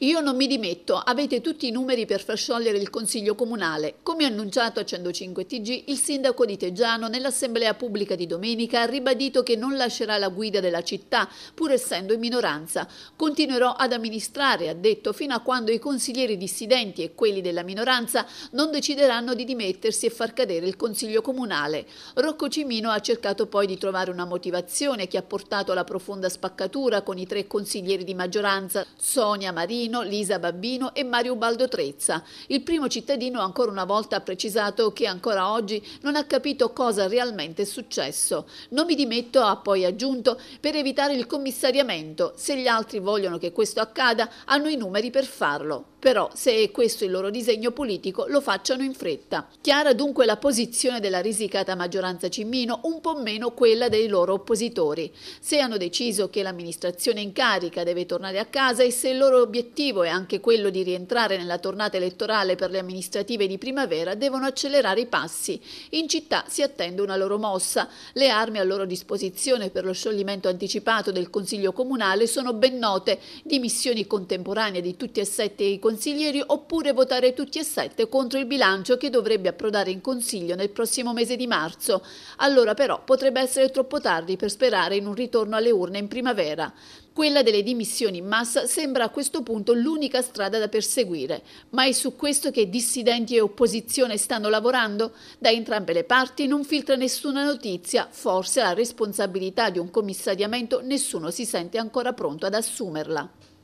Io non mi dimetto, avete tutti i numeri per far sciogliere il Consiglio Comunale. Come annunciato a 105 TG, il sindaco di Teggiano nell'assemblea pubblica di domenica ha ribadito che non lascerà la guida della città, pur essendo in minoranza. Continuerò ad amministrare, ha detto, fino a quando i consiglieri dissidenti e quelli della minoranza non decideranno di dimettersi e far cadere il Consiglio Comunale. Rocco Cimino ha cercato poi di trovare una motivazione che ha portato alla profonda spaccatura con i tre consiglieri di maggioranza, Sonia Marino, Marino, Lisa Babbino e Mario Baldo Trezza. Il primo cittadino ancora una volta ha precisato che ancora oggi non ha capito cosa realmente è successo. Non mi dimetto, ha poi aggiunto, per evitare il commissariamento. Se gli altri vogliono che questo accada, hanno i numeri per farlo. Però se è questo il loro disegno politico, lo facciano in fretta. Chiara dunque la posizione della risicata maggioranza Cimmino, un po' meno quella dei loro oppositori. Se hanno deciso che l'amministrazione in carica deve tornare a casa e se il loro obiettivo obiettivo è anche quello di rientrare nella tornata elettorale per le amministrative di primavera, devono accelerare i passi. In città si attende una loro mossa. Le armi a loro disposizione per lo scioglimento anticipato del Consiglio Comunale sono ben note, dimissioni contemporanee di tutti e sette i consiglieri oppure votare tutti e sette contro il bilancio che dovrebbe approdare in Consiglio nel prossimo mese di marzo. Allora però potrebbe essere troppo tardi per sperare in un ritorno alle urne in primavera. Quella delle dimissioni in massa sembra a questo punto l'unica strada da perseguire, ma è su questo che dissidenti e opposizione stanno lavorando? Da entrambe le parti non filtra nessuna notizia, forse la responsabilità di un commissariamento nessuno si sente ancora pronto ad assumerla.